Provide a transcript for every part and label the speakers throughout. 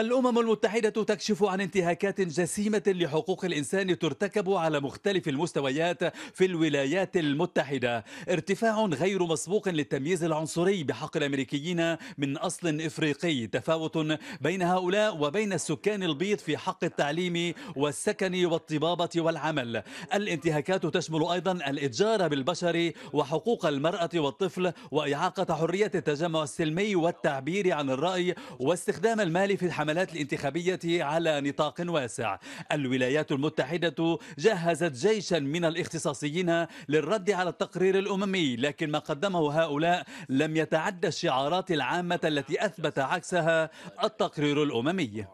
Speaker 1: الأمم المتحدة تكشف عن انتهاكات جسيمة لحقوق الإنسان ترتكب على مختلف المستويات في الولايات المتحدة ارتفاع غير مسبوق للتمييز العنصري بحق الأمريكيين من أصل إفريقي تفاوت بين هؤلاء وبين السكان البيض في حق التعليم والسكن والطبابة والعمل الانتهاكات تشمل أيضا الإتجار بالبشر وحقوق المرأة والطفل وإعاقة حرية التجمع السلمي والتعبير عن الرأي واستخدام المال في الحمام الحملات الانتخابية على نطاق واسع الولايات المتحدة جهزت جيشا من الاختصاصيين للرد على التقرير الأممي لكن ما قدمه هؤلاء لم يتعدى الشعارات العامة التي أثبت عكسها التقرير الأممي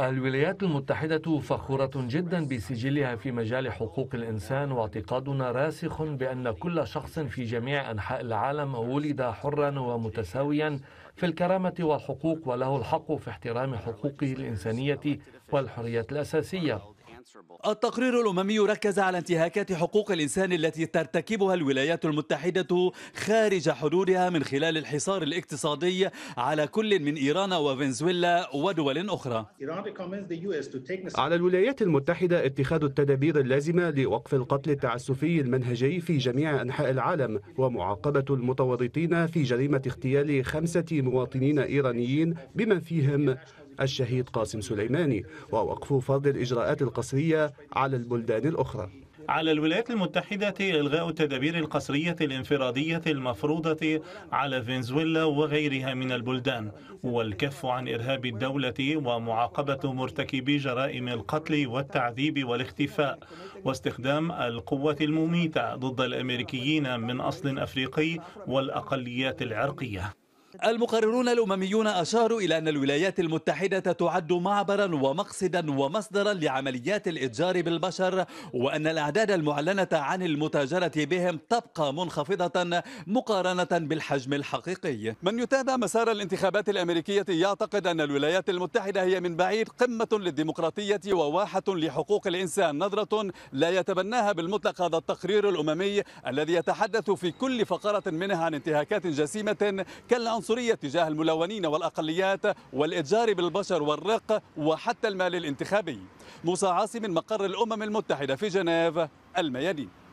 Speaker 2: الولايات المتحدة فخورة جدا بسجلها في مجال حقوق الإنسان واعتقادنا راسخ بأن كل شخص في جميع أنحاء العالم ولد حرا ومتساويا في في الكرامة والحقوق وله الحق في احترام حقوقه الإنسانية والحريات
Speaker 1: الأساسية التقرير الأممي ركز على انتهاكات حقوق الإنسان التي ترتكبها الولايات المتحدة خارج حدودها من خلال الحصار الاقتصادي على كل من إيران وفنزويلا ودول أخرى
Speaker 3: على الولايات المتحدة اتخاذ التدابير اللازمة لوقف القتل التعسفي المنهجي في جميع أنحاء العالم ومعاقبة المتورطين في جريمة اغتيال خمسة مواطنين إيرانيين بمن فيهم الشهيد قاسم سليماني ووقف فرض الإجراءات القسرية على البلدان الأخرى
Speaker 4: على الولايات المتحدة إلغاء التدابير القسرية الانفرادية المفروضة على فنزويلا وغيرها من البلدان والكف عن إرهاب الدولة ومعاقبة مرتكبي جرائم القتل والتعذيب والاختفاء واستخدام القوة المميتة ضد الأمريكيين من أصل أفريقي والأقليات العرقية المقررون
Speaker 1: الأمميون أشاروا إلى أن الولايات المتحدة تعد معبرا ومقصدا ومصدرا لعمليات الإتجار بالبشر وأن الأعداد المعلنة عن المتاجرة بهم تبقى منخفضة مقارنة بالحجم الحقيقي من يتابع مسار الانتخابات الأمريكية يعتقد أن الولايات المتحدة هي من بعيد قمة للديمقراطية وواحة لحقوق الإنسان نظرة لا يتبناها بالمطلق هذا التقرير الأممي الذي يتحدث في كل فقرة منها عن انتهاكات جسيمة كالعنصر العنصرية تجاه الملونين والأقليات والإتجار بالبشر والرق وحتى المال الانتخابي موسى عاصم مقر الأمم المتحدة في جنيف الميادين